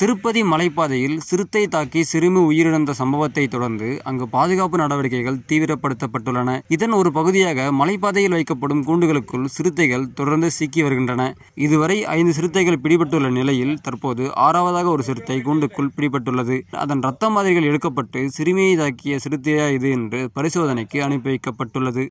திருப்பதி மலைப்பாதையில் சிறுத்தை தாக்கி சிறுமி உயிரிழந்த சம்பவத்தை தொடர்ந்து அங்கு பாதுகாப்பு நடவடிக்கைகள் தீவிரப்படுத்தப்பட்டுள்ளன இதன் ஒரு பகுதியாக மலைப்பாதையில் வைக்கப்படும் கூண்டுகளுக்குள் சிறுத்தைகள் தொடர்ந்து சிக்கி வருகின்றன இதுவரை ஐந்து சிறுத்தைகள் பிடிபட்டுள்ள நிலையில் தற்போது ஆறாவதாக ஒரு சிறுத்தை கூண்டுக்குள் பிடிபட்டுள்ளது அதன் இரத்த மாதிரிகள் எடுக்கப்பட்டு சிறுமியை தாக்கிய சிறுத்தையா இது என்று பரிசோதனைக்கு அனுப்பி வைக்கப்பட்டுள்ளது